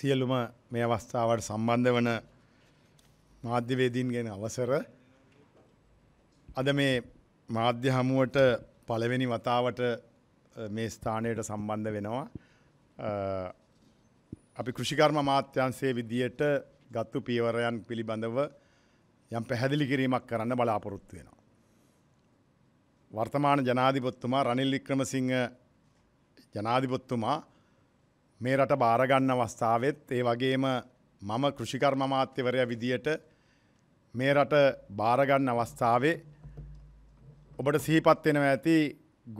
සියලුම මේ අවස්ථාවට සම්බන්ධ වන මාධ්‍යවේදීන්ගෙන අවසර අද මේ මාධ්‍ය හමුවට පළවෙනි වතාවට මේ ස්ථානයට සම්බන්ධ වෙනවා අපි කෘෂිකර්ම මාත්‍යන්සේ විදියට ගත්තු පියවරයන් පිළිබඳව යම් පැහැදිලි කිරීමක් කරන්න බලාපොරොත්තු වෙනවා. වර්තමාන ජනාධිපොත්තුමා රනිල් වික්‍රමසිංහ ජනාධිපොත්තුමා මේ රට බාරගන්න අවස්ථාවෙත් ඒ වගේම මම කෘෂිකර්ම අමාත්‍යවරයා විදියට මේ රට බාරගන්න අවස්ථාවේ ඔබට සිහිපත් වෙනවා ඇති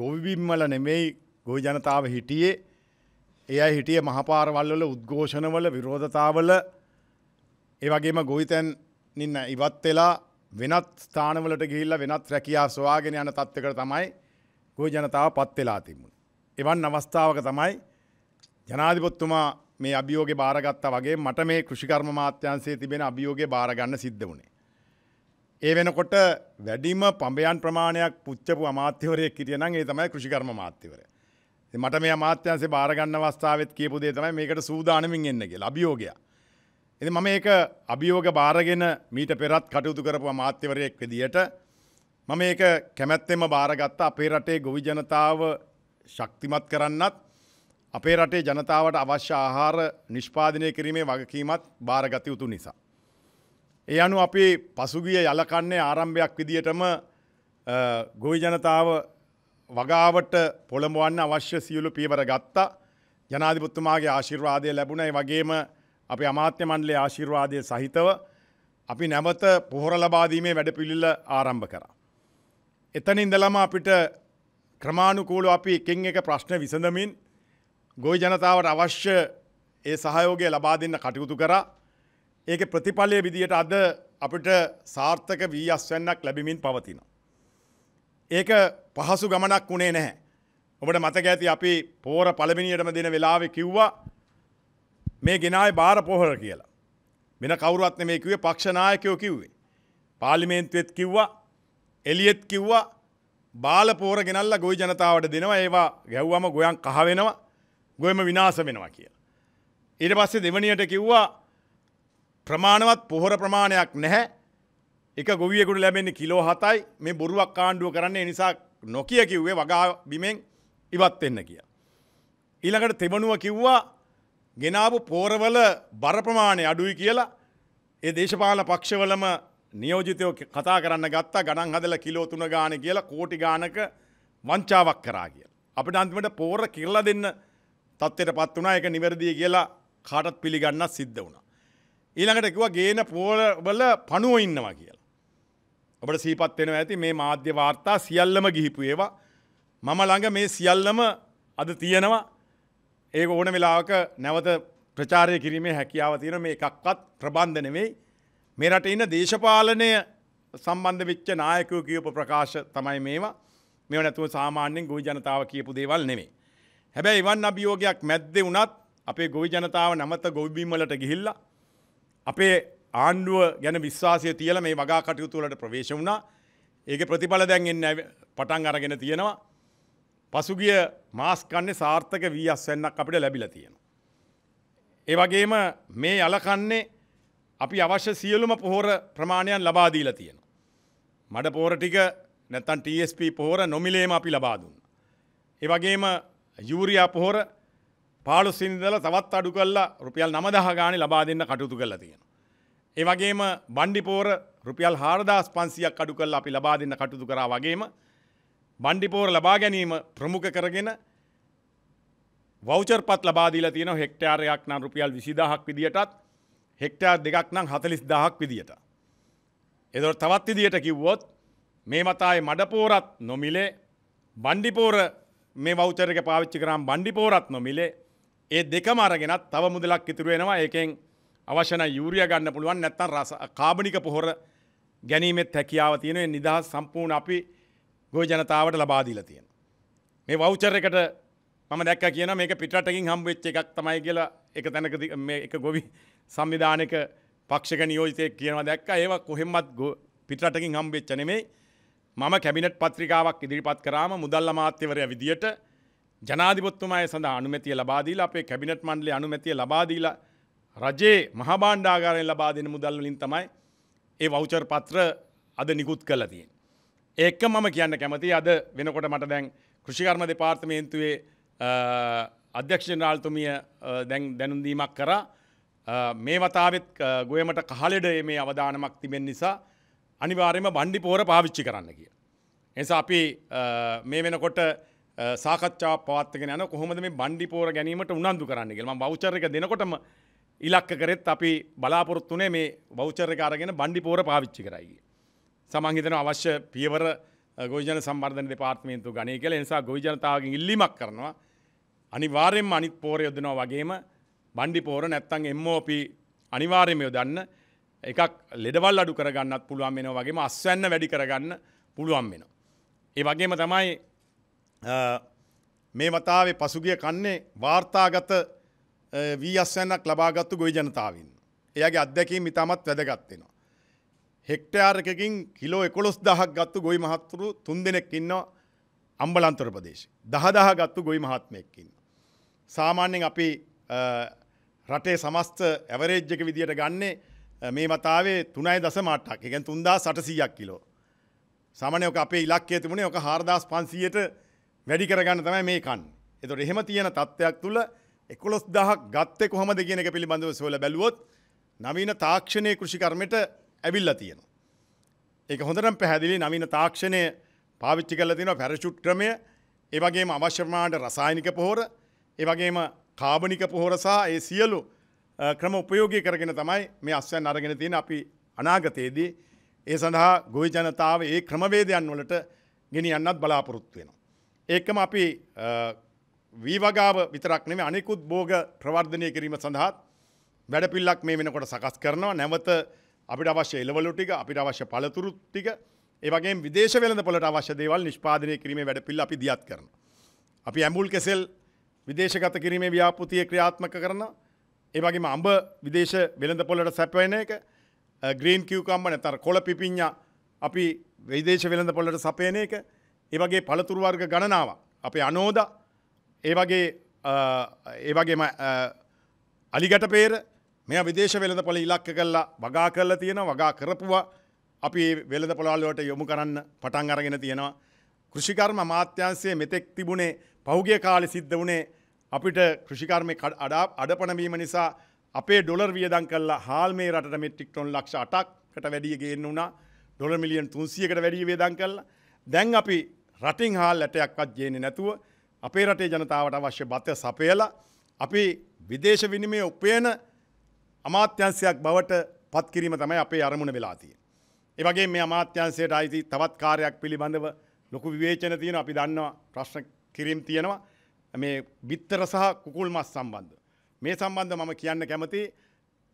ගොවිබිම්වල නෙමෙයි ගොවි ජනතාව හිටියේ ඒ අය හිටියේ මහපාරවල්වල උද්ඝෝෂණවල විරෝධතාවල ඒ වගේම ගොවිතැන් නින්න ඉවත් වෙලා වෙනත් ස්ථානවලට ගිහිල්ලා වෙනත් රැකියා සොයාගෙන යන තත්ත්වයකට තමයි ගොවි ජනතාව පත් වෙලා තිබුණේ. එවන් අවස්ථාවක තමයි ජනාධිපොත්තුමා මේ අභියෝග භාරගත්තා වගේ මට මේ කෘෂිකර්ම මාත්‍යන්සේ තිබෙන අභියෝග භාරගන්න සිද්ධ වුණේ. ඒ වෙනකොට වැඩිම පඹයන් ප්‍රමාණයක් පුච්චපු අමාත්‍යවරයෙක් හිටිය නම් ඒ තමයි කෘෂිකර්ම මාත්‍යවරය. මට මේ අමාත්‍යන්සේ භාරගන්න අවස්ථාවෙත් කියපු දේ තමයි මේකට සූදානමින් එන්න කියලා අභියෝගය. ඉතින් මම ඒක අභියෝග බාරගෙන මීට පෙරත් කටයුතු කරපු අමාත්‍යවරයෙක් විදියට මම ඒක කැමැත්තෙන්ම බාරගත්ත අපේ රටේ ගොවි ජනතාව ශක්තිමත් කරන්නත් අපේ රටේ ජනතාවට අවශ්‍ය ආහාර නිෂ්පාදනය කිරීමේ වගකීමත් භාරගත යුතු නිසා. ඒ අනු අපි පසුගිය යලකන්නේ ආරම්භයක් විදිටම ගොවි ජනතාව වගාවට පොළඹුවන්න අවශ්‍ය සියලු පීවර ගත්තා ජනාධිපත්තුමාගේ ආශිර්වාදය ලැබුණයි වගේම අපි අමාත්‍ය මණ්ඩලේ ආශිර්වාදය සහිතව අපි නැවත පොහොර ලබාදීමේ වැඩපිළිල්ල ආරම්භ කරා. එතන ඉඳලම අපිට ක්‍රමාණුකූලු අපි එකෙන් එක ප්‍රශ්න විසඳමින් ගොවි ජනතාවට අවශ්‍ය ඒ සහයෝගය ලබා දෙන්න කටයුතු කරා. ඒක ප්‍රතිඵලය විදියට අද අපිට සාර්ථක වී අස්වැන්නක් ලැබිමින් පවතින. ඒක පහසු ගමනක් වුණේ නැහැ. ඔබට මතක ඇති අපි පෝර පළමිනියටම දෙන වෙලාවෙ කිව්වා මේ ගෙනායි බාර පොහොර කියලා. වෙන කවුරුවත් මේ කිව්වේ පක්ෂනායකයෝ කිව්වේ. පාර්ලිමේන්තුවෙත් කිව්වා එලියෙත් කිව්වා බාල පෝර ගෙනල්ලා ගොවි ජනතාවට දෙනවා ඒවා ගැව්වම ගොයන් කහ වෙනවා ගොයම විනාස වෙනවා කියලා. ඊට පස්සේ දෙවනියට කිව්වා ප්‍රමාණවත් පොහොර ප්‍රමාණයක් නැහැ එක ගොවියෙකුට ලැබෙන්නේ කිලෝ හතයි මේ බොරුවක් කාණ්ඩුව කරන්නේ නිසා නොකිය කිව්වේ වගා බිමෙන් ඉවත් වෙන්න කිය. ඊළඟට තෙමනුව කිව්වා ගෙනාපු පෝරවල බර ප්‍රමාණය අඩුයි කියලා ඒ දේශපාලන පක්ෂවලම නියෝජිතයෝ කතා කරන්න ගත්තා ගණන් හදලා කිලෝ තුන ගාන කියලා කෝටි ගානක වංචාවක් කරා කියලා. අපිට අන්තිමට පෝර කිරලා දෙන්න තත්වයට පත් වුණා එක නිවැරදිය කියලා කාටත් පිළිගන්නත් සිද්ධ වුණා. ඊළඟට කිව්වා ගේන පෝලවල පණුව ඉන්නවා කියලා. ඔබට සීපත් වෙනවා ඇති මේ මාධ්‍ය වාර්තා සියල්ලම ගිහිපු ඒවා මම ළඟ මේ සියල්ලම අද තියෙනවා ඒක ඕන වෙලාවක නැවත ප්‍රචාරය කිරීමේ හැකියාව තියෙන මේ එකක්වත් ප්‍රබන්ධ නෙවෙයි මේ රටේ ඉන්න දේශපාලනය සම්බන්ධ වෙච්ච නායකයෝ කියපු ප්‍රකාශ තමයි මේවා මේව නැතුව සාමාන්‍යයෙන් ගොවි ජනතාව කියපු දේවල් නෙමෙයි හැබැයි එවන් අභියෝගයක් මැද්දේ වුණත් අපේ ගොවි ජනතාව නැමත ගොවිබීමලට ගිහිල්ලා අපේ ආණ්ඩුව ගැන විශ්වාසය තියල මේ වගා කටයුතුවලට ප්‍රවේශ වුණා ඒක ප්‍රතිඵල දැන් එන්න පටන් අරගෙන තියෙනවා පසුගිය මාස්කන්නේ සාර්ථක වී අස්වැන්නක් අපිට ලැබිලා තියෙනවා. ඒ වගේම මේ යලකන්නේ අපි අවශ්‍ය සියලුම පොහොර ප්‍රමාණයන් ලබා දීලා තියෙනවා. මඩ පොහොර ටික නැත්තම් TSP පොහොර නොමිලේම අපි ලබා දුන්නා. ඒ වගේම යූරියා පොහොර පාලු සිින්දල තවත් අඩු කල්ලා රුපියල් නමදහ ගානි ලබා දෙන්න කටයුතු කරලා තියෙන. ඒ වගේම බණ්ඩිපෝර රුපියල් හාරදාස් පන්සියක් අඩු කල්ලා අපි ලබා දෙන්න කටයුතු කරා වගේම බණ්ඩිපෝර ලබා ගැනීම ප්‍රමුඛ කරගෙන වෞචර්පත් ලබා දීලා තියෙනවා හෙක්ටයාරයක් නම් රුපියල් 20000ක් විදියටත් හෙක්ටයාර් දෙකක් නම් 40000ක් විදියට. එතකොට තවත් විදියට කිව්වොත් මේ මතායේ මඩපෝරත් නොමිලේ බණ්ඩිපෝර මේ වෞචරක පාවිච්චි කරම් බණ්ඩි පෝරත් නොමිලේ ඒ දෙකම අරගෙනත් තව මුදලක් ඉතුරු වෙනවා ඒකෙන් අවශ්‍යන යුරිය ගන්න පුළුවන් නැත්තම් රස කාබනික පොහොර ගැනීමෙත් හැකියාව තියෙන නිදහස් සම්පූර්ණ අපි ගොය ජනතාවට ලබා දීලා තියෙනවා. මේ වෞචර් එකට මම දැක්ක කියන මේක පිටරටකින් හම්බෙච්ච එකක් තමයි කියලා එක තැනක එක ගොවි සංවිධානයක පක්ෂක නියෝජිතයෙක් කියනවා දැක්කා ඒවා කොහෙන්වත් පිටරටකින් හම්බෙච්ච නෙමෙයි මම කැබිනට් පත්‍රිකාවක් ඉදිරිපත් කරාම මුදල්ල මාත්‍යවරය විදියට ජනාධිපත්තුමය සඳ අනුමැතිය ලබාදීලා අපේ කැබිනට් මණ්ඩලේ අනුමැතිය ලබාදීලා රජයේ මහබාණ්ඩාගාරයෙන් ලබා දෙන මුදල් වලින් තමයි ඒ වෞචර් පත්‍ර අද නිකුත් කළා තියෙන්නේ. ඒක මම කියන්න කැමතියි අද වෙනකොට මට දැන් කෘෂිකර්ම දෙපාර්තමේන්තුවේ අධ්‍යක්ෂ ජනරාල්තුමිය දැන් දැනුම් දීමක් කරා මේ වතාවෙත් ගොයමට කහලෙඩ මේ අවදානමක් තිබෙන නිසා අනිවාර්යම බණ්ඩි පෝර පාවිච්චි කරන්න කිය. එනිසා අපි මේ වෙනකොට සාකච්ඡා පවත්ගෙන යන කොහොමද මේ බණ්ඩි පෝර ගැනීමට උනන්දු කරන්න කියලා මම වවුචර් එක දෙනකොටම ඉලක්ක කරෙත් අපි බලාපොරොත්තුනේ මේ වවුචර් එක අරගෙන බණ්ඩි පෝර පාවිච්චි කරයි. සමන් හිතන අවශ්‍ය පියවර ගොවිජන සම්බර්ධන දෙපාර්තමේන්තු ගණය කියලා නිසා ගොවිජනතාවගෙන් ඉල්ලීමක් කරනවා අනිවාර්යෙන්ම අනිත් පෝර යොදනවා වගේම බණ්ඩි පෝර නැත්තං එම්මෝපි අනිවාර්යම යොදන්න එකක් ලෙඩවල් අඩු කරගන්නත් පුළුවන් වෙන වගේම අස්වැන්න වැඩි කරගන්න පුළුවන් වෙන. ඒ වගේම තමයි මේ වතාවේ පසුගිය කන්නේ වාර්තාගත වී අස්වැන්නක් ලබාගත්තු ගොයි ජනතාවන්. එයගේ අත්දැකීම් ඉතාමත් වැදගත්වෙනවා. හෙක්ටයාර්කකින් කිලෝ එකොළොස් දහක් ගත්තු ගොයි මහත්තුරු තුන් දෙනෙක් ඉන්නවා අම්බලන්තර ප්‍රදේශ. දහදාහ ගත්තු ගොයි මහත්මයක්කින්. සාමාන්‍යෙන් අපි රටේ සමස්ත ඇවරේජ්ජක විදියට ගන්නේ මේ මතාවේ තුනයි දස මට්ටක් එකැන් තුන්දා සටසීයක් කිලෝ. සමනයක අපේ ඉලක්කේ තිබුණේ ඕක හාරදස් පන්සියට වැඩි කරගන්න තමයි මේ කන්. එතොට එහෙම තියෙන තත්ත්වයක් තුළ එකොළොස් දහක් ගත්තෙ කොහොම දෙගෙන එක පිළිබඳව සොල බැලුවොත් නවීන තාක්ෂණය කෘෂිකර්මයට ඇවිල්ල තියෙන. ඒක හොඳටම් පැහැදිලි නවීන තාක්ෂණය පාවිච්චි කල තින පැරශුට් ක්‍රමය ඒවගේම අවශ්‍යමාට රසායනික පොහොර ඒවගේම කාබනික පොහොරසා ඒ සියලු ක්‍රම උපයෝගී කරගෙන තමයි මේ අස්වැන් අරගෙන තියෙන අපි අනාගතයේදී ඒ සඳහා ගොවි ජනතාව ඒ ක්‍රමවේදයන් වලට ගෙනියන්නත් බලාපොරොත්තු වෙනවා. ඒකම අපි වීවගාව විතරක් නෙමෙයි අනිකුත් භෝග ප්‍රවර්ධනය කිරීම සඳහා වැඩපිළිවෙලක් මේ වෙනකොට සකස් කරනවා. නැවත අපිට අවශ්‍ය එළවලු ටික, අපිට අවශ්‍ය පළතුරු ටික, ඒ වගේම විදේශ වෙළඳපොළට අවශ්‍ය දේවල් නිෂ්පාදනය කිරීමේ වැඩපිළිවෙල අපි දියත් කරනවා. අපි ඇඹුල් කෙසෙල් විදේශගත කිරීමේ ව්‍යාපෘතිය ක්‍රියාත්මක කරනවා. ඒවගේම අඹ විදේශ වෙළඳ පොලට සැපවෙන එක ග්‍රීන් කිව්කම්බ නැතර කොළ පිපිං්ඥ අපි විදේශ වෙළඳ පොලට සපයන එක ඒවගේ පළතුරුවර්ග ගණනාව අපේ අනෝද ඒවගේ ඒවගේම අලිගට පේර මෙ විදේශ වෙළඳ පොල ඉලක්ක කල්ලා වගා කරලා තියෙන වගා කරපුවා අපි වෙළඳ පොලාලවට යොමු කරන්න පටන් අරගෙන තියෙනවා. කෘෂිකර්ම මාත්‍යන්සේ මෙතෙක් තිබුණේ පෞගිය කාලි සිද්ධ වනේ අපිට කෘෂිකර්මය අඩා අඩපනවීම නිසා අපේ ඩොලර් වියදන් කල්ලා හාල් මේ රට මෙට්‍රික්ටොන් ලක්ෂ අටක්කට වැඩියගේන්න වුණා ඩොල මිලියන් තුන්සියකට වැඩිය වේදන් කල්ලා දැන් අපි රටින් හාල් ඇටයක්වත් ජයනෙ නැතුව අපේ රටේ ජනතාවට අවශ්‍ය බත්ය සපයලා අපි විදේශ විනිමය උපයන අමාත්‍යන්සයක් බවට පත්කිරීම තමයි අපේ අරමුණ වෙලාතිය. ඒවගේ මේ අමාත්‍යන්සයට අයිති තවත් කාරයක් පිළිබඳව ලොකු විවේචන තියෙන අපි දන්නවා ප්‍රශ්න කිරීම් තියෙනවා මේ බිත්තර සහ කුකුල් මස් සම්බන්ධ. මේ සම්බන්ධ මම කියන්න කැමති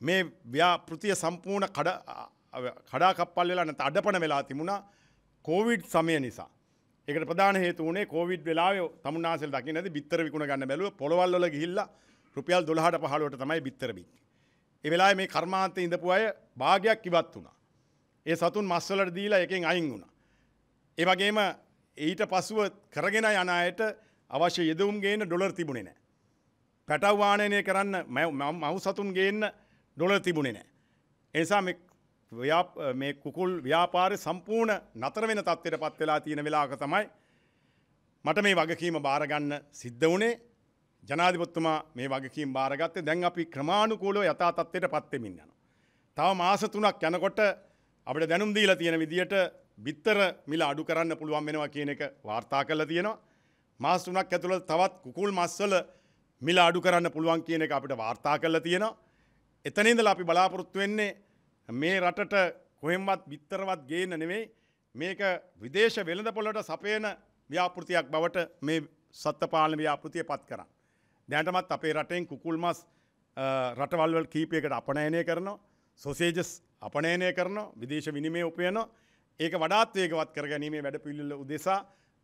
මේ ව්‍යාපෘතිය සම්පූර්ණ කඩාකප්පල් වෙලා නැත අඩපන වෙලා තිබුණා කෝවිඩ් සමය නිසා. ඒකට ප්‍රධාන හේතු වුණේ කෝවිඩ් වෙලාවේ තමුන්නාසෙල් දකින්න ඇති බිත්තර විකුණ ගන්න බැලුව පොළවල් වල ගිහිල්ලා රුපියල් 12ට 15ට තමයි බිත්තර බික්කේ. ඒ වෙලාවේ මේ කර්මාන්තේ ඉඳපු අය භාගයක් ඉවත් වුණා. ඒ සතුන් මස් වලට දීලා එකෙන් අයින් වුණා. ඒ වගේම ඊට පසුව කරගෙන යන අයට අවශ්‍ය යෙදවුම් ගේන්න ඩොලර් තිබුණේ නෑ. පැටව්වානනය කරන්න මව් සතුන් ගේන්න ඩොලර් තිබුණේ නෑ. එනිසා මේ කුකුල් ව්‍යාපාරය සම්පූර්ණ නතර වෙන තත්වයට පත් වෙලා තියෙන වෙලාක තමයි මට මේ වගකීම භාරගන්න සිද්ධ වනේ ජනාධිපත්තුමා මේ වගකින් භාරගත්තේ දැන් අපි ක්‍රමාණුකූලෝ යථතත්වයට පත්තෙමින් යන. තව මාස තුනක් යනකොට අපට දැනුම් දීලා තියෙන විදිහට බිත්තර මිල අඩු කරන්න පුළුවන් වෙනවා කියන එක වාර්තා කරලා තියෙනවා. මාස් තුනක් ඇතුළත තවත් කුකුල් මස්වල මිල අඩු කරන්න පුළුවන් කියන එක අපිට වාර්තා කරලා තියෙනවා. එතනින්දලා අපි බලාපොරොත්තු වෙන්නේ මේ රටට කොහෙන්වත් බිත්තරවත් ගේන්න නෙවෙයි මේක විදේශ වෙළඳපොළට සපයන ව්‍යාපෘතියක් බවට මේ සත්ත්වපාලන ව්‍යාපෘතිය පත් කරන්න. දැනටමත් අපේ රටෙන් කුකුල් මස් රටවල්වල කීපයකට අපනයනය කරනවා. සොසේජස් අපනයනය කරනවා විදේශ විනිමය උපයනවා. ඒක වඩාත් වේගවත් කර ගැනීමේ වැඩ පිළිල්ල උදෙසා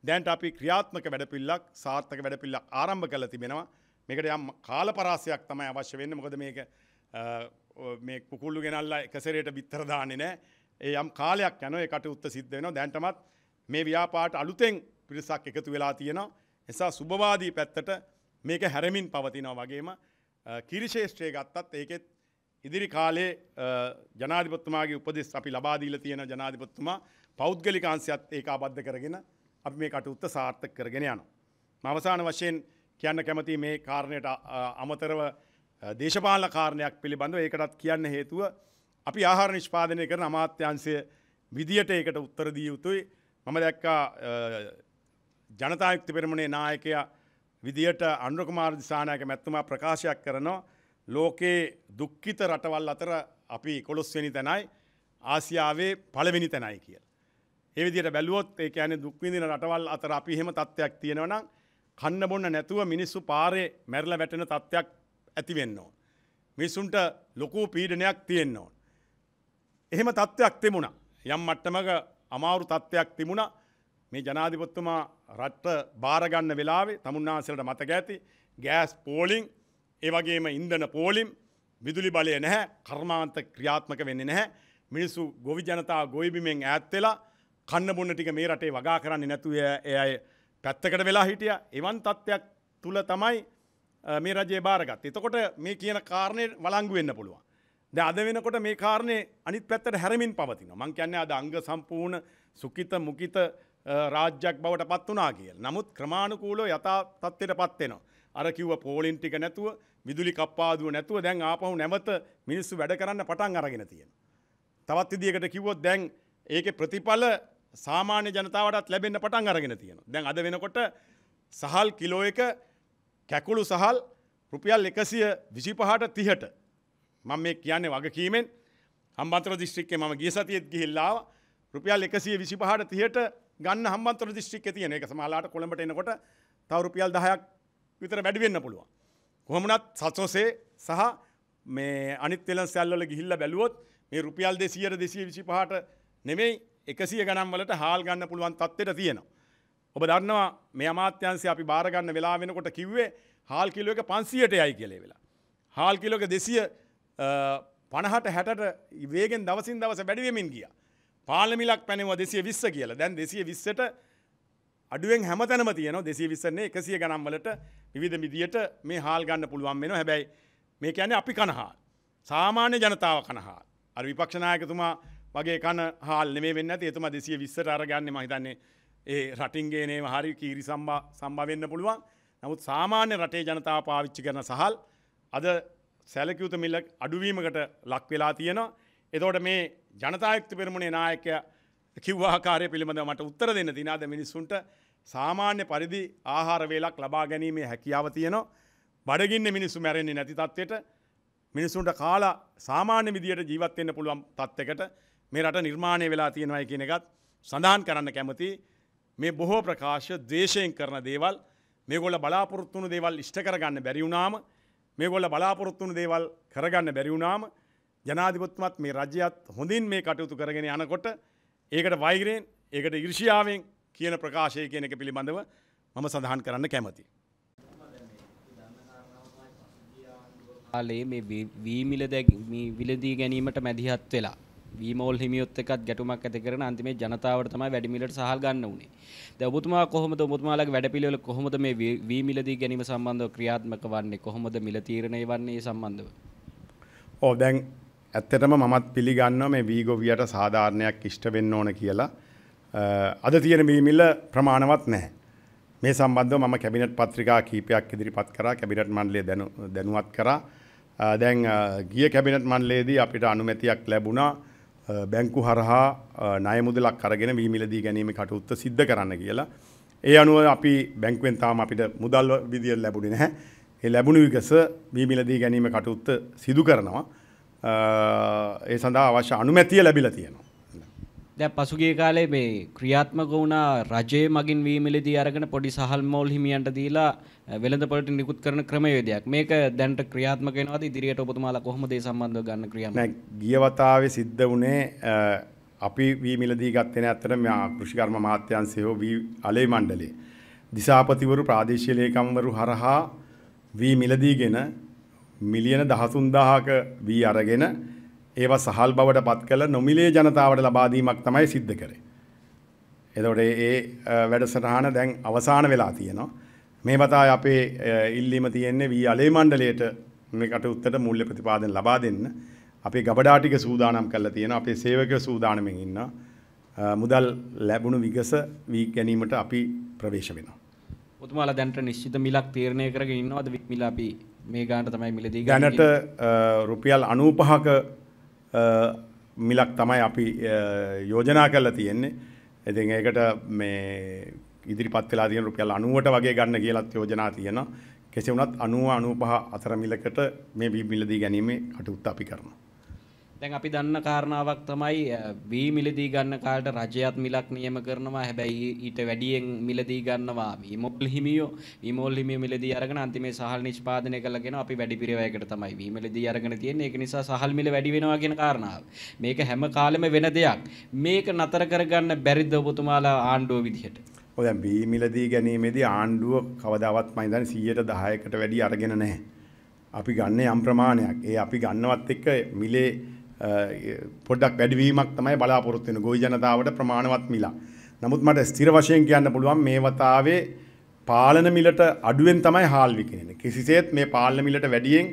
දැන්ට අපි ක්‍රියාත්මක වැඩපිල්ලක් සාර්ථක වැඩපිල්ලක් ආරම්භ කළ තිබෙනවා මේකට යම් කාලපරාසයක් තමයි අවශ්‍ය වෙන්න මොකද මේක මේ කුකුල්ලු ගෙනල්ලා එකසරයට බිත්තර දාන්නේ නෑ ඒ යම් කාලයක් යන ඒ කටයුත්ත සිද්ධ වෙනවා දැන්ටමත් මේ ව්‍යාපාට අලුතෙන් පිරිසක් එකතු වෙලා තියෙනවා එසා සුභවාදී පැත්තට මේක හැරමින් පවතිනවා වගේම කිරිශේෂත්‍රය ගත්තත් ඒකෙත් ඉදිරි කාලේ ජනාධිපත්තුමාගේ උපදෙස් අපි ලබාදීල තියෙන ජනාධිපත්තුමා පෞද්ගලිකාන්සියත් ඒක අබද්ධ කරගෙන අපි මේ කටයුත්ත සාර්ථක කරගෙන යනවා. මම අවසාන වශයෙන් කියන්න කැමති මේ කාරණයට අමතරව දේශපාලන කාරණයක් පිළිබඳව ඒකටත් කියන්න හේතුව අපි ආහාර නිෂ්පාදනය කරන අමාත්‍යංශය විදියට ඒකට උත්තර දිය යුතුයි. මම දැක්කා ජනතායුක්ති පෙරමුණේ නායකයා විදියට අනුර කුමාර දිසානායක මැතිතුමා ප්‍රකාශයක් කරනවා ලෝකේ දුක්ඛිත රටවල් අතර අපි 11 වෙනි තැනයි ආසියාවේ පළවෙනි තැනයි කියලා. ඒ විදිහට බැලුවොත් ඒ කියන්නේ දුක් විඳින රටවල් අතර අපි එහෙම තත්ත්වයක් තියෙනවා නම් කන්න බොන්න නැතුව මිනිස්සු පාරේ මැරිලා වැටෙන තත්ත්වයක් ඇති වෙන්න ඕන. මිනිසුන්ට ලොකු පීඩනයක් තියෙන්න ඕන. එහෙම තත්ත්වයක් තිබුණා. යම් මට්ටමක අමාරු තත්ත්වයක් තිබුණා. මේ ජනාධිපතිතුමා රට බාර ගන්න වෙලාවේ තමුන්නාන්සලට මතක ඇති ගෑස් පෝලිං ඒ වගේම ඉන්ධන පෝලිම් විදුලි බලය නැහැ කර්මාන්ත ක්‍රියාත්මක වෙන්නේ නැහැ මිනිස්සු ගොවි ජනතාව ගොවිබිමෙන් ඈත් වෙලා කන්න බොන්න ටික මේ රටේ වගා කරන්න නැතුව එයයි පැත්තකට වෙලා හිටිය එවන් තත්ත්වයක් තුළ තමයි මේ රජේ භාරගත් එතකොට මේ කියන කාරණය වලංගු වෙන්න පුළුවන් ද අද වෙනකොට මේ කාරණය අනිත් පැත්තට හැරමින් පවතින මං කියන්නේ අද අංග සම්පූර්ණ සුකිත මුකිත රාජ්‍යයක් බවට පත් වනා කියල් නමුත් ක්‍රමාණුකූලෝ යතා තත්වයට පත්වෙනවා. අර කිව්ව පෝලින් ටික නැතුව විදුලි කප්පාදුව නැතුව දැන් ආපහු නැවත මිනිස්සු වැඩ කරන්න පටන් අරගෙන තියෙන. තවත් ඉදිකට කිව්වොත් දැන් ඒක ප්‍රතිඵල සාමාන්‍ය ජනතාවටත් ලැබෙන්න පටන් අරගෙන තියෙන. දැන් අද වෙනකොට සහල් කිලෝ එක කැකුළු සහල් රුපියල් එකසිය විසි පහට තිහට මං මේ කියන්නේ වගකීමෙන් හම්බන්තර දිස්ත්‍රික්කේ මම ගිය සතියෙත් ගිහිල්ලාව රුපියල් එකසිය විසි පහට තිහට ගන්න හම්බන්තර දිස්ත්‍රික්කේ තියෙන එක සමහරලාට කොළඹට එනකොට තව රුපියල් 10ක් විතර වැඩි වෙන්න පුළුවන්. කොහොමනත් සසොසේ සහ මේ අනිත් වෙළඳ සැල්වල ගිහිල්ලා බැලුවොත් මේ රුපියල් 200 225ට නෙමෙයි එකසිය ගණන්වලට හාල් ගන්න පුළුවන් තත්ත්වයට තියෙනවා. ඔබ දන්නවා මේ අමාත්‍යන්සය අපි භාරගන්න වෙලා වෙනකොට කිව්වේ හාල් කිලෝ එක පන්සියට යයි කියලේ වෙලා. හාල් කිලෝක දෙසිය පණහට හැටට වේගෙන් දවසින් දවස වැඩිවමින් ගිය. පාලමිලක් පැනවා දෙසිය විස්ස කියලා දැන් දෙසිය විස්සට අඩුවෙන් හැමතැනම තියන දෙසී විස්සන්නේ එකසිය ගනම්වලට විධ මිදියට මේ හාල් ගන්න පුළුවන් වෙන හැබැයි මේ ඇන අපි කනහා. සාමාන්‍ය ජනතාව කනහා. අර විපක්ෂනායකතුමා වගේ කන හාල් නෙේ වෙන්න ඒතුම දෙසිය විස්සට අරගන්න මහිතන්නේ ඒ රටින්ගේනේ හරි කීරි සම්බා සම්බවෙන්න පුළුවන් නමුත් සාමාන්‍ය රටේ ජනතාව පාවිච්චි කරන සහල් අද සැලකයුතු මිල්ල අඩුවීමකට ලක් වෙලා තියෙනවා. එතෝට මේ ජනතායක්ත පෙරමුණේ නායක කිව්වාකාරය පිළිබඳ මට උත්තර දෙන්න දිනාද මිනිස්සුන්ට සාමාන්‍ය පරිදි ආහාරවේලක් ලබා ගැනීමේ හැකියාව තියනවා. බඩගින්න මිනිස්සු මැරෙන්නේ නැති තත්වයට මිනිසුන්ට කාලා සාමාන්‍ය විදියට ජීවත්වෙන්න පුළුවන් තත්වකට මේ රට නිර්මාණය වෙලා තියෙනවයි කියන එකත් සඳහන් කරන්න කැමති මේ බොහෝ ප්‍රකාශ දේශයෙන් කරන දේවල් මේගොල බලාපොරොත්තුුණු දේවල් ඉෂ්ට කරගන්න බැරිවුනාම මේගොල්ල බලාපොරොත්තුුණු දේවල් කරගන්න බැරිවුනාම ජනාධිපත්මත් මේ රජයත් හොඳින් මේ කටයුතු කරගෙන යනකොට ඒකට වෛරයෙන් ඒකට ඉර්ෂියාවෙන් කියන ප්‍රකාශය කියන එක පිළිබඳව මම සඳහන් කරන්න කැමති. ආලේ මේ වීමිල විලදී ගැනීමට මැදිහත් වෙලා වීමෝල් හිමියොත් එකත් ගැටුමක් ඇති කරන අන්තිමේ ජනතාවට තමයි වැඩිමිලට සහල් ගන්න උනේ. දැන් ඔබතුමා කොහොමද ඔබතුමාලගේ වැඩපිළිවෙල කොහොමද මේ වීමිලදී ගැනීම සම්බන්ධව ක්‍රියාත්මක වන්නේ? කොහොමද මිල තීරණය වන්නේ මේ සම්බන්ධව? ඔව් දැන් ඇත්තටම මමත් පිළිගන්නවා මේ වීගොවියට සාධාරණයක් ඉෂ්ට වෙන්න ඕන කියලා. අද තියෙන වීමිල ප්‍රමාණවත් නැහැ. මේ සම්බන්ධව මම කැබිනට් පත්‍රිකා කීපයක් ඉදිරිපත් කරා කැබිනට් මණ්ඩලය දැනුවත් කරා. දැන් ගිය කැබිනට් මණ්ඩලයේදී අපිට අනුමැතියක් ලැබුණා බැංකු හරහා නයමුදලක් කරගෙන වීමිලදී ගැනීම කටයුත්ත සිද්ධ කරන්න කියලා. ඒ අනුව අපි බැංකුවෙන් තාම අපිට මුදල් විදිය ලැබුණේ නැහැ. ඒ ලැබුණු විගස වීමිලදී ගැනීම කටයුත්ත සිදු කරනවා. ඒ සඳහා අවශ්‍ය අනුමැතිය ලැබිලා තියෙනවා. දැන් පසුගිය කාලේ මේ ක්‍රියාත්මක වුණා රජයේ මගින් වීමිලදී අරගෙන පොඩි සහල් මෝල් හිමියන්ට දීලා වෙළඳ පොළට නිකුත් කරන ක්‍රමවේදයක්. මේක දැන්ට ක්‍රියාත්මක වෙනවද? ඉදිරියට ඔබතුමාලා කොහොමද ඒ සම්බන්ධව ගන්න ක්‍රියාත්මක? නෑ ගිය වතාවේ සිද්ධ වුණේ අපි වීමිලදී ගත්තේ නැත්තර මේ කෘෂිකර්ම මාත්‍යංශය හෝ වී අලේ මණ්ඩලයේ දිසාපතිවරු ප්‍රාදේශීය ලේකම්වරු හරහා වී මිලදීගෙන මිලියන 13000ක වී අරගෙන ඒව සහල් බවට පත් කළ නොමිලේ ජනතාවට ලබා දීමක් තමයි සිද්ධ කරේ. එතකොට ඒ වැඩසටහන දැන් අවසාන වෙලා තියෙනවා. මේ වතාවේ අපේ ඉල්ලීම තියෙන්නේ වී අලේ මණ්ඩලයට මේ කටයුත්තට මූල්‍ය ප්‍රතිපාදන ලබා දෙන්න. අපේ ගබඩා ටික සූදානම් කරලා තියෙනවා. අපේ සේවකයෝ සූදානමින් ඉන්නවා. මුදල් ලැබුණු විගස වී ගැනීමට අපි ප්‍රවේශ වෙනවා. ඔතුමාලා දැන්ට නිශ්චිත මිලක් තීරණය කරගෙන ඉන්නවද මිල අපි මේ ගානට තමයි මිලදී ගන්නේ. දැනට රුපියල් 95ක මිලක් තමයි අපි යෝජනා කරලා තියෙන්නේ. ඉතින් ඒකට මේ ඉදිරිපත් වෙලා තියෙන රුපියල් 90ට වගේ ගන්න කියලාත් යෝජනා තියෙනවා. කෙසේ වුණත් 90 95 අතර මිලකට මේ මිලදී ගැනීම කටයුත්ත අපි කරනවා. දැන් අපි දන්න කාරණාවක් තමයි වී මිලදී ගන්න කාලට රජයත් මිලක් නියම කරනවා හැබැයි ඊට වැඩියෙන් මිලදී ගන්නවා විමෝල් හිමියෝ විමෝල් හිමිය මිලදී අරගෙන අන්තිමේ සහල් නිෂ්පාදනය කළගෙන අපි වැඩි පිරිවැයකට තමයි වී මිලදී අරගෙන තියෙන්නේ ඒක නිසා සහල් මිල වැඩි වෙනවා කියන කාරණාව මේක හැම කාලෙම වෙන දෙයක් මේක නතර කරගන්න බැරිද ඔබතුමාලා ආණ්ඩුව විදිහට ඔය දැන් වී මිලදී ගැනීමේදී ආණ්ඩුව කවදාවත් මම හිතන්නේ 110කට වැඩි අරගෙන නැහැ අපි ගන්න යම් ප්‍රමාණයක් ඒ අපි ගන්නවත් එක්ක මිලේ පොඩ්ඩක් වැඩිවීමක් තමයි බලාපොරොත්තු වෙන ගොවි ජනතාවට ප්‍රමාණවත් මිලක්. නමුත් මට ස්ථිර වශයෙන් කියන්න පුළුවන් මේ වතාවේ පාලන මිලට අඩුවෙන් තමයි හාල් විකිණෙන්නේ. කිසිසේත් මේ පාලන මිලට වැඩියෙන්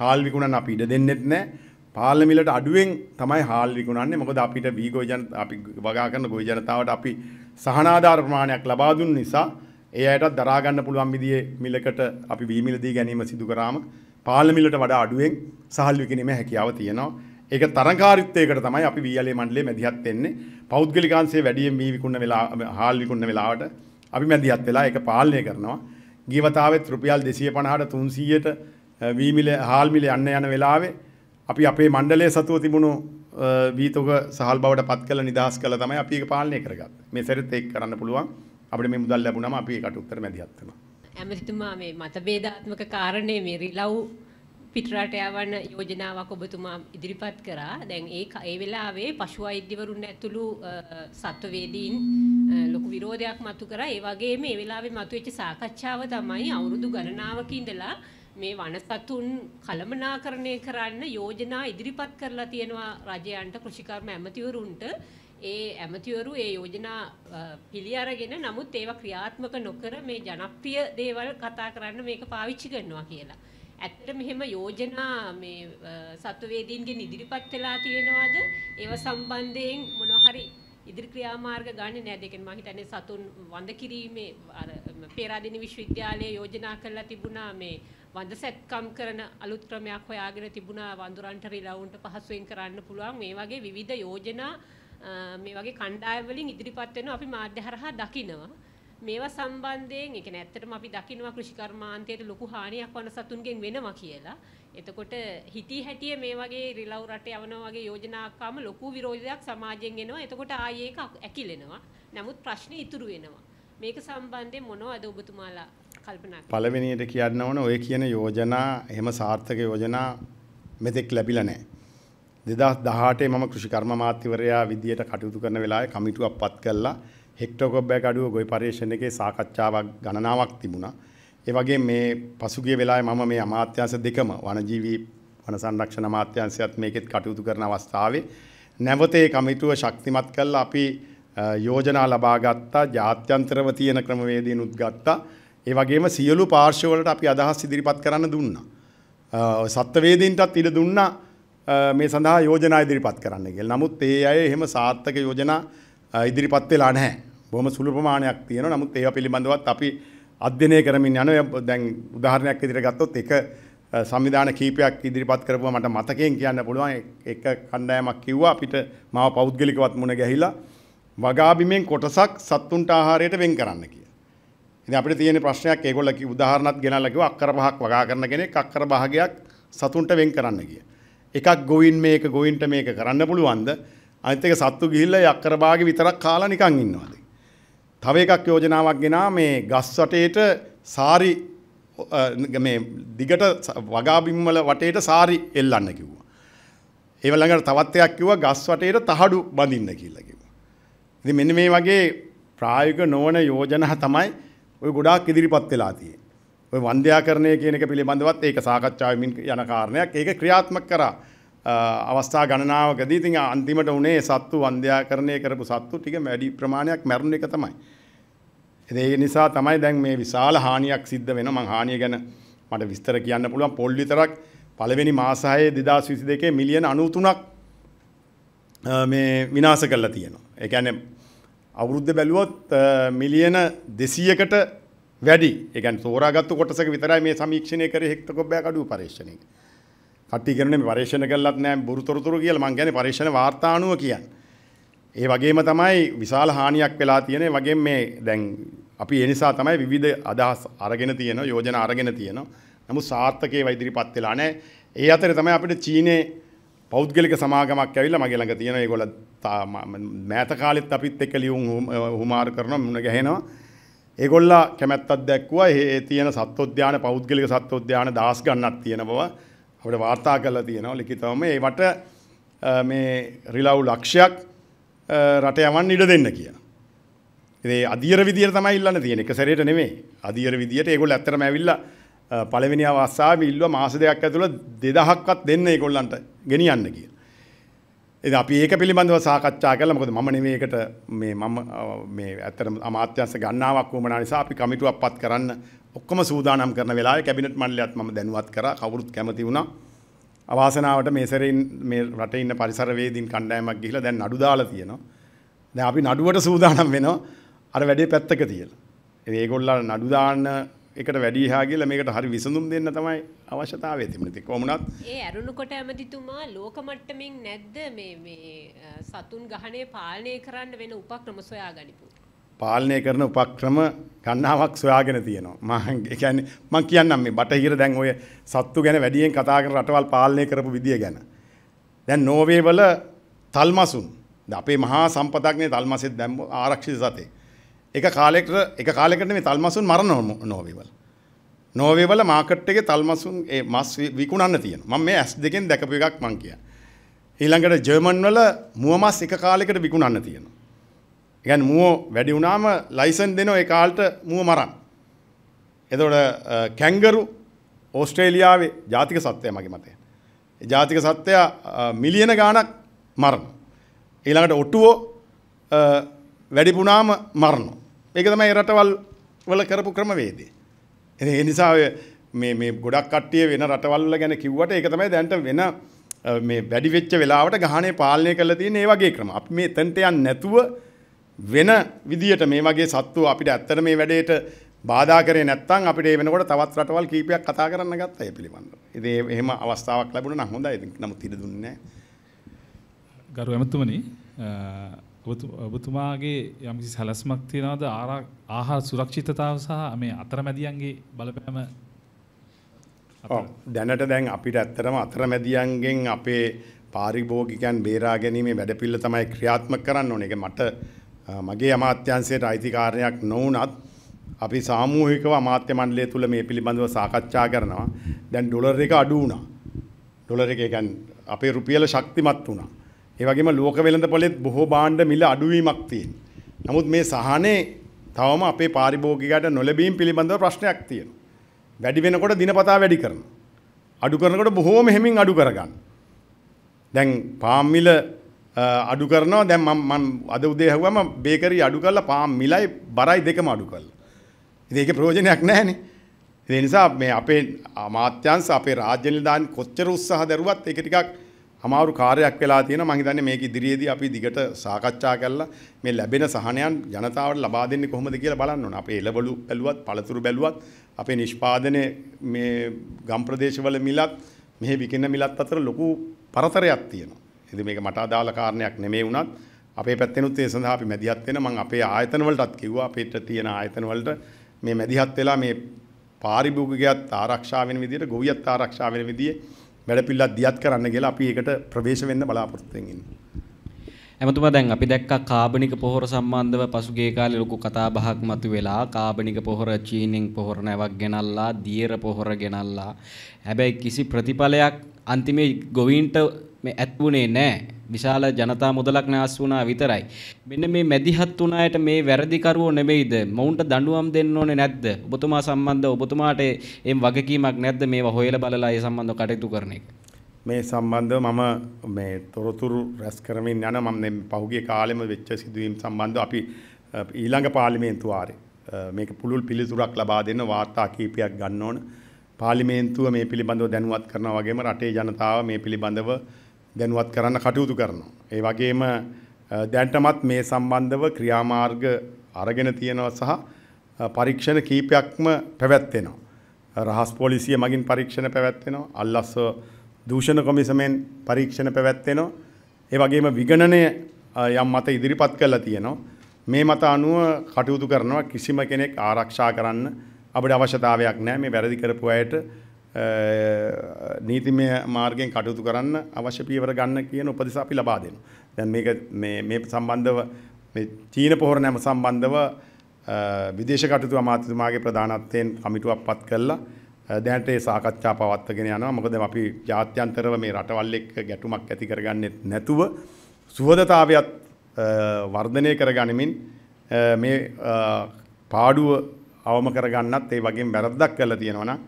හාල් විකුණන්න අපි ඉඩ දෙන්නෙත් නැහැ. පාලන මිලට අඩුවෙන් තමයි හාල් විකුණන්නේ. මොකද අපිට වී ගොවි ජන අපි වගා කරන ගොවි ජනතාවට අපි සහනාධාර ප්‍රමාණයක් ලබා දුන්න නිසා ඒ අයටත් දරා ගන්න පුළුවන් විදිහේ මිලකට අපි වී මිල දී ගැනීම සිදු කරාම පාලන මිලට වඩා අඩුවෙන් සහල් විකිණීමේ හැකියාව තියෙනවා. ඒක තරකාරිත්වයකට තමයි අපි වීයලේ මණ්ඩලයේ මැදිහත් වෙන්නේ. පෞද්ගලිකාංශයේ වැඩියෙන් වී විකුණන වෙලා හාල් විකුණන වෙලාවට අපි මැදිහත් වෙලා ඒක පාලනය කරනවා. ගියවතාවෙත් රුපියල් 250ට 300ට වී මිල හාල් මිල යන්න යන වෙලාවේ අපි අපේ මණ්ඩලයේ සතුව තිබුණු වීතෝක සහල් බවට පත් කළ නිදහස් කළ තමයි අපි ඒක පාලනය කරගත්තේ. මේ සරිත ඒක කරන්න පුළුවන්. අපිට මේ මුදල් ලැබුණාම අපි ඒකට උත්තර මැදිහත් වෙනවා. ඇමතිතුමා මේ මතභේදාත්මක කාරණේ මේ රිලව් පිටරට යවන යෝජනාවක් ඔබතුමා ඉදිරිපත් කරා. දැන් ඒ ඒ වෙලාවේ පශු වෛද්‍යවරුන් ඇතුළු සත්වවේදීන් ලොකු විරෝධයක් මතු කරා. ඒ වගේම ඒ වෙලාවේ මතුවෙච්ච සාකච්ඡාව තමයි අවුරුදු ගණනාවක ඉඳලා මේ වනසතුන් කළමනාකරණය කරන්න යෝජනා ඉදිරිපත් කරලා තියෙනවා රජයන්ට කෘෂිකර්ම ඇමතිවරුන්ට ඒ ඇමතිවරු ඒ යෝජනා පිළි අරගෙන නමුත් ඒවා ක්‍රියාත්මක නොකර මේ ජනප්‍රිය දේවල් කතා කරන්න මේක පාවිච්චි කරනවා කියලා. ඇත්තට මෙහෙම යෝජනා මේ සත්වවේදීන්ගෙන් ඉදිරිපත් වෙලා තියෙනවද? ඒව සම්බන්ධයෙන් මොනවා හරි ඉදිරි ක්‍රියාමාර්ග ගන්නේ නැද්ද? ඒකෙන් මම හිතන්නේ සතුන් වඳ කිරීමේ අර පේරාදෙණි විශ්වවිද්‍යාලයේ යෝජනා කරලා තිබුණා මේ වඳ සැත්කම් කරන අලුත් ක්‍රමයක් හොයාගෙන තිබුණා වඳුරන්ට රිලවුන්ට පහසුවෙන් කරන්න පුළුවන් මේ වගේ විවිධ යෝජනා මේ වගේ කණ්ඩායම් වලින් ඉදිරිපත් වෙනවා අපි මාධ්‍ය හරහා දකිනවා. මේවා සම්බන්ධයෙන් ඒ කියන්නේ ඇත්තටම අපි දකිනවා කෘෂිකර්මාන්තයට ලොකු හානියක් වන සතුන්ගෙන් වෙනවා කියලා. එතකොට හිතී හැටිය මේ වගේ රිලව් රට යවනවා වගේ යෝජනාකාම ලොකු විරෝධයක් සමාජයෙන් එනවා. එතකොට ආයේ ඒක ඇකිලෙනවා. නමුත් ප්‍රශ්නේ ඉතුරු වෙනවා. මේක සම්බන්ධයෙන් මොනවද ඔබතුමාලා කල්පනා කරන්නේ? පළවෙනියට කියන්න ඕන ඔය කියන යෝජනා එහෙම සාර්ථක යෝජනා මෙතෙක් ලැබිලා නැහැ. 2018 මම කෘෂිකර්ම මාත්‍යවරයා විදියට කටයුතු කරන වෙලාවේ කමිටුවක් පත් කළා. හෙක්ටෝකොබ්බෑ අඩුව ගොයි පර්යේෂණ එකේ සාකච්ඡාවක් ගණනාවක් තිබුණා. ඒ වගේ මේ පසුගිය වෙලාවේ මම මේ අමාත්‍යාංශ දෙකම වනජීවී වන සංරක්ෂණ අමාත්‍යාංශයත් මේකෙත් කටයුතු කරන අවස්ථාවේ නැවත ඒ කමිටුව ශක්තිමත් කරලා අපි යෝජනා ලබා ගත්තා ජාත්‍යන්තරව තියෙන ක්‍රමවේදීන් උද්ගත්තා ඒ වගේම සියලු පාර්ශ්ව වලට අපි අදහස් ඉදිරිපත් කරන්න දුන්නා සත්ත්වවේදීන්ටත් ඉඩ දුන්නා මේ සඳහා යෝජනා ඉදිරිපත් කරන්න කියලා. නමුත් ඒ අය එහෙම සාර්ථක යෝජනා ඉදිරිපත් වෙලා නැහැ. බොහොම සුළු ප්‍රමාණයක් තියෙනවා. නමුත් ඒවා පිළිබඳවත් අපි අධ්‍යයනය කරමින් යන දැන් උදාහරණයක් විදිහට ගත්තොත් එක සංවිධාන කීපයක් ඉදිරිපත් කරපුවා මට මතකයෙන් කියන්න පුළුවන් එක කණ්ඩායමක් කිව්වා අපිට මාව පෞද්ගලිකවත් මුණ ගැහිලා වගාබිමෙන් කොටසක් සත්තුන්ට ආහාරයට වෙන් කරන්න කියලා. ඉතින් අපිට තියෙන ප්‍රශ්නයක් ඒගොල්ලෝ කි උදාහරණත් ගෙනල්ලා කිව්වා අක්කර පහක් වගා කරන කෙනෙක් අක්කර භාගයක් සතුන්ට වෙන් කරන්න කිය. එකක් ගොවින් මේක ගොවින්ට මේක කරන්න පුළුවන්ද? අනිත් එක සත්තු ගිහිල්ලා ඒ අක්කර භාගෙ විතරක් කාලා නිකන් ඉන්නවාද? තව එකක් යෝජනාවක් ගෙනා මේ ගස් වටේට සාරි මේ දිගට වගාබිම් වල වටේට සාරි එල්ලන්න කිව්වා. ඒව ළඟට තවත් එකක් කිව්වා ගස් වටේට තහඩු බඳින්න කියලා කිව්වා. ඉතින් මෙන්න මේ වගේ ප්‍රායෝගික නොවන යෝජනා තමයි ඔය ගොඩාක් ඉදිරිපත් වෙලා තියෙන්නේ. ඔය වන්ද්‍යාකරණය කියන එක පිළිබඳවත් ඒක සාකච්ඡාවෙමින් යන කාරණයක්. ඒක ක්‍රියාත්මක කරා. අවස්ථා ගණනාවකදී ඉතින් අන්තිමට උනේ සත්තු වන්ධ්‍යාකරණය කරපු සත්තු ටික වැඩි ප්‍රමාණයක් මැරුණ එක තමයි. ඒ නිසා තමයි දැන් මේ විශාල හානියක් සිද්ධ වෙනවා. මං හානිය ගැන මට විස්තර කියන්න පුළුවන්. පොල් විතරක් පළවෙනි මාස 6 2022 මිලියන 93ක් මේ විනාශ කරලා තියෙනවා. ඒ කියන්නේ අවුරුද්ද බැලුවොත් මිලියන 200කට වැඩි. ඒ කියන්නේ තෝරාගත්තු කොටසක විතරයි මේ සමීක්ෂණය කරේ හෙක්ටකොබ්බයක් අඩුව පරීක්ෂණයේ. කට්ටිය කියන්නේ මේ පරීක්ෂණ කළත් නෑ බුරුතොරතුරු කියලා මං කියන්නේ පරීක්ෂණ වාර්තා අනුව කියන්නේ. ඒ වගේම තමයි විශාල හානියක් වෙලා තියෙන වගේම මේ දැන් අපි ඒ නිසා තමයි විවිධ අදහස් අරගෙන තියෙනවා යෝජනා අරගෙන තියෙනවා. නමුත් සාර්ථකේ ඉදිරිපත් වෙලා නැහැ. ඒ අතරේ තමයි අපිට චීනේ පෞද්ගලික සමාගමක් ඇවිල්ලා මගේ ළඟ තියෙන ඒගොල්ල මෑත කාලෙත් අපිත් එක්ක ලියුම් හුමාර කරනවා මුණ ගැහෙනවා. ඒගොල්ලා කැමැත්තක් දැක්කුවා. ඒ තියෙන සත්වෝද්‍යාන පෞද්ගලික සත්වෝද්‍යාන 10 ගණනක් තියෙන බව අපට වාර්තා කරලා තියෙනවා ලිඛිතවම ඒවට මේ රිලව් ලක්ෂයක් රට යවන්න ඉඩ දෙන්න කියන. ඉතින් අධියර විදියට තමයි ඉල්ලන්න තියෙන්නේ. එක සැරේට නෙමෙයි. අධියර විදියට ඒගොල්ලෝ ඇත්තටම ඇවිල්ලා පළවෙනි අවස්ථාවේ ඉල්ලුවා මාස දෙකක් ඇතුළත 2000ක්වත් දෙන්න ඒගොල්ලන්ට ගෙනියන්න කියලා. ඉතින් අපි ඒක පිළිබඳව සාකච්ඡා කළා මොකද මම නෙමෙයිකට මේ මම මේ ඇත්තටම අමාත්‍යංශ ගණනාවක් වුණා නිසා අපි කමිටුවක් පත් කරන්න ඔක්කොම සූදානම් කරන වෙලාවේ කැබිනට් මණ්ඩලයත් මම දැනුවත් කරා කවුරුත් කැමති වුණා අවාසනාවට මේ සැරේින් මේ රටේ ඉන්න පරිසරවේදීන් කණ්ඩායමක් ගිහිලා දැන් නඩු දාලා තියෙනවා දැන් අපි නඩුවට සූදානම් වෙනවා අර වැඩේ පැත්තක තියලා ඉතින් ඒගොල්ලෝ නඩු දාන්න එකට වැඩි එහා කියලා මේකට හරි විසඳුම් දෙන්න තමයි අවශ්‍යතාවය තිබුණේ. ඒක කොමුණත් ඒ ඇරුණු කොට ඇමතිතුමා ලෝක මට්ටමින් නැද්ද මේ මේ සතුන් ගහණය පාලනය කරන්න වෙන උපක්‍රම සොයාගනිපු. පාලනය කරන උපක්‍රම ගණනාවක් සොයාගෙන තියෙනවා. මම කියන්නේ මම කියන්නම් මේ බටහිර දැන් ඔය සත්තු ගැන වැඩියෙන් කතා කරන රටවල් පාලනය කරපු විදිය ගැන. දැන් නෝර්වේ වල තල්මසුන් අපේ මහා සම්පතක්නේ තල්මසෙත් දැම්ම ආරක්ෂිත සතේ. එක කාලෙකට එක කාලෙකට මේ තල්මසුන් මරන නෝවේවල. නෝවේවල මාකට් එකේ තල්මසුන් ඒ මස් විකුණන්න තියෙනවා. මම මේ ඇස් දෙකෙන් දැකපු එකක් මං කියන්නේ. ඊළඟට ජර්මන් වල මුව මස් එක කාලෙකට විකුණන්න තියෙනවා. ඒ කියන්නේ මුව වැඩි වුණාම ලයිසන් දෙනවා ඒ කාලට මුව මරන්න. එතකොට කැංගරු ඕස්ට්‍රේලියාවේ ජාතික සත්වය මගේ මතය. ජාතික සත්වයා මිලියන ගාණක් මරන. ඊළඟට ඔට්ටුවෝ වැඩිපුනාම මරනවා. ඒක තමයි රටවල් වල කරපු ක්‍රමවේදය. ඉතින් ඒ නිසා මේ මේ ගොඩක් කට්ටිය වෙන රටවල් වල ගැන කිව්වට ඒක තමයි දැන්ට වෙන මේ වැඩි වෙච්ච වෙලාවට ගහණය පාලනය කරලා තියෙන ඒ වගේ ක්‍රම. අපි මේ එතනට යන්නේ නැතුව වෙන විදියට මේ වගේ සත්තු අපිට ඇත්තට මේ වැඩේට බාධා කරේ නැත්නම් අපිට ඒ වෙනකොට තවත් රටවල් කීපයක් කතා කරන්න ගත්තා ඒ පිළිබඳව. ඉතින් එහෙම අවස්ථාවක් ලැබුණා නම් හොඳයි. නමුත් ඉඩ දුන්නේ නැහැ. ගරු ඇමතුමනි ඔබතුමාගේ යම්කිසි සැලැස්මක් තියෙනවද ආහාර සුරක්ෂිතතාව සහ මේ අතරමැදියන්ගේ බලපෑම දැනට දැන් අපිට ඇත්තටම අතරමැදියන්ගෙන් අපේ පාරිභෝගිකයන් බේරා ගැනීමේ වැඩපිල්ල තමයි ක්‍රියාත්මක කරන්න ඕනේ. ඒක මට මගේ අමාත්‍යාංශයට අයිතිකාරයක් නොවුනත් අපි සාමූහිකව අමාත්‍ය මණ්ඩලය තුල මේ පිළිබඳව සාකච්ඡා කරනවා. දැන් ඩොලර් එක අඩු වුණා. ඩොලර් එක කියන්නේ අපේ රුපියල ශක්තිමත් වුණා. ඒ වගේම ලෝක වෙළඳ පොලෙත් බොහෝ භාණ්ඩ මිල අඩුවීමක් තියෙන. නමුත් මේ සහනේ තවම අපේ පාරිභෝගිකයට නොලැබීම් පිළිබඳව ප්‍රශ්නයක් තියෙනවා. වැඩි වෙනකොට දිනපතා වැඩි කරනවා. අඩු කරනකොට බොහෝම හැමින් අඩු කරගන්න. දැන් පාම් මිල අඩු කරනවා දැන් මම මම අද උදේ හවුවම බේකරි අඩු කරලා පාම් මිලයි බරයි දෙකම අඩු කරලා. ඉතින් ඒකේ ප්‍රයෝජනයක් නැහැනේ. ඒ නිසා මේ අපේ අමාත්‍යංශ අපේ රාජ්‍ය නිලධාරීන් කොච්චර උත්සාහ දරුවත් ඒක ටිකක් අමාරු කාර්යයක් වෙලා තියෙනවා මම හිතන්නේ මේක ඉදිරියේදී අපි දිගට සාකච්ඡා කරලා මේ ලැබෙන සහනයන් ජනතාවට ලබා දෙන්නේ කොහොමද කියලා බලන්න ඕන. අපේ එළවලු බැලුවත්, පළතුරු බැලුවත්, අපේ නිෂ්පාදනයේ මේ ගම් ප්‍රදේශවල මිලත්, මෙහි විකින මිලත් අතර ලොකු පරතරයක් තියෙනවා. ඉතින් මේක මට අදාළ කාරණයක් නෙමෙයි වුණත් අපේ පැත්තෙනුත් ඒ සඳහා අපි මැදිහත් වෙන මම අපේ ආයතන වලටත් කිව්වා අපේට තියෙන ආයතන වලට මේ මැදිහත් වෙලා මේ පාරිභෝගිකයත් ආරක්ෂා වෙන විදිහට ගොවියත් ආරක්ෂා වෙන විදිහේ වැඩපිල්ලක් දියත් කරන්න කියලා අපි ඒකට ප්‍රවේශ වෙන්න බලාපොරොත්තු වෙනවා. ඇමතුමා දැන් අපි දැක්කා කාබනික පොහොර සම්බන්ධව පසුගිය කාලේ ලොකු කතා බහක් මතුවෙලා කාබනික පොහොර චීනෙන් පොහොර නැවක් ගෙනල්ලා දියර පොහොර ගෙනල්ලා හැබැයි කිසි ප්‍රතිඵලයක් අන්තිමේ ගොවීන්ට මේ ඇත්ුණේ නැහැ. විශාල ජනතා මුදලක් නාස් වුණා විතරයි. මෙන්න මේ මැදිහත් වුණායට මේ වැරදිකරුවෝ නෙමෙයිද? මොවුන්ට දඬුවම් දෙන්න ඕනේ නැද්ද? ඔබතුමා සම්බන්ධව ඔබතුමාට එම් වගකීමක් නැද්ද මේවා හොයලා බලලා ඒ සම්බන්ධව කටයුතු කරන එක? මේ සම්බන්ධව මම මේ තොරතුරු රැස් කරමින් යන මම පහුගිය කාලෙම වෙච්ච සිදුවීම් සම්බන්ධව අපි ඊළඟ පාර්ලිමේන්තු වාරේ මේක පුළුල් පිළිතුරක් ලබා දෙන්න වාර්තා කීපයක් ගන්න ඕන. පාර්ලිමේන්තුව මේ පිළිබඳව දැනුවත් කරනවා වගේම රටේ ජනතාව මේ පිළිබඳව දැනුවත් කරන්න කටයුතු කරනවා. ඒ වගේම දැන්ටමත් මේ සම්බන්ධව ක්‍රියාමාර්ග අරගෙන තියෙනවා සහ පරීක්ෂණ කීපයක්ම පැවැත්වෙනවා. රහස් පොලිසිය මගින් පරීක්ෂණ පැවැත්වෙනවා. අල්ලස්ස දූෂණ කොමිසමෙන් පරීක්ෂණ පැවැත්වෙනවා. ඒ වගේම විගණනය යම් මත ඉදිරිපත් කරලා තියෙනවා. මේ මත අනුව කටයුතු කරනවා කිසිම කෙනෙක් ආරක්ෂා කරන්න අපිට අවශ්‍යතාවයක් නැහැ මේ වැරදි කරපු අයට නීතිමය මාර්ගයෙන් කටයුතු කරන්න අවශ්‍ය පියවර ගන්න කියන උපදෙස් අපි ලබා දෙනවා. දැන් මේක මේ මේ සම්බන්ධව මේ චීන පොහොර නැම සම්බන්ධව විදේශ කටයුතු අමාත්‍යතුමාගේ ප්‍රධානත්වයෙන් කමිටුවක් පත් කරලා දැනට ඒ සාකච්ඡා පවත්වාගෙන යනවා. මොකද අපි ජාත්‍යන්තරව මේ රටවල් එක්ක ගැටුමක් ඇති කරගන්නේ නැතුව සුහදතාවයත් වර්ධනය කරගනිමින් මේ පාඩුව අවම කරගන්නත් ඒ වගේ වැරද්දක් කරලා තියෙනවා නම්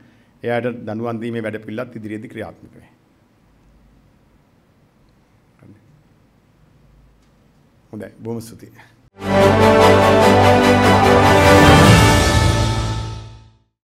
එයාට දනුවන් දීමේ වැඩපිළිවෙලත් ඉදිරියේදී ක්‍රියාත්මක වෙයි. හොඳයි බොහොම ස්තුතියි.